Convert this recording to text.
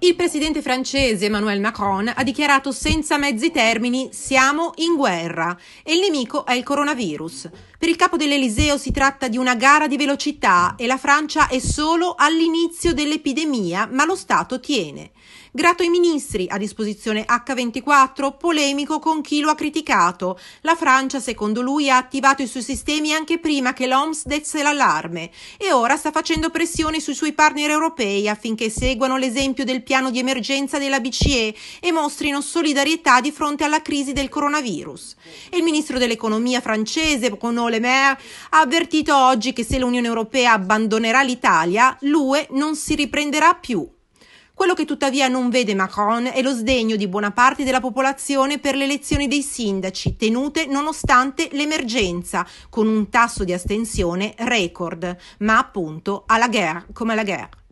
Il presidente francese Emmanuel Macron ha dichiarato senza mezzi termini siamo in guerra e il nemico è il coronavirus. Per il capo dell'Eliseo si tratta di una gara di velocità e la Francia è solo all'inizio dell'epidemia, ma lo Stato tiene. Grato ai ministri, a disposizione H24, polemico con chi lo ha criticato. La Francia, secondo lui, ha attivato i suoi sistemi anche prima che l'OMS desse l'allarme e ora sta facendo pressione sui suoi partner europei affinché seguano l'esempio del piano di emergenza della BCE e mostrino solidarietà di fronte alla crisi del coronavirus. il ministro dell'economia francese, Bruno Le Maire, ha avvertito oggi che se l'Unione Europea abbandonerà l'Italia, l'UE non si riprenderà più. Quello che tuttavia non vede Macron è lo sdegno di buona parte della popolazione per le elezioni dei sindaci, tenute nonostante l'emergenza, con un tasso di astensione record, ma appunto alla guerra come alla guerra.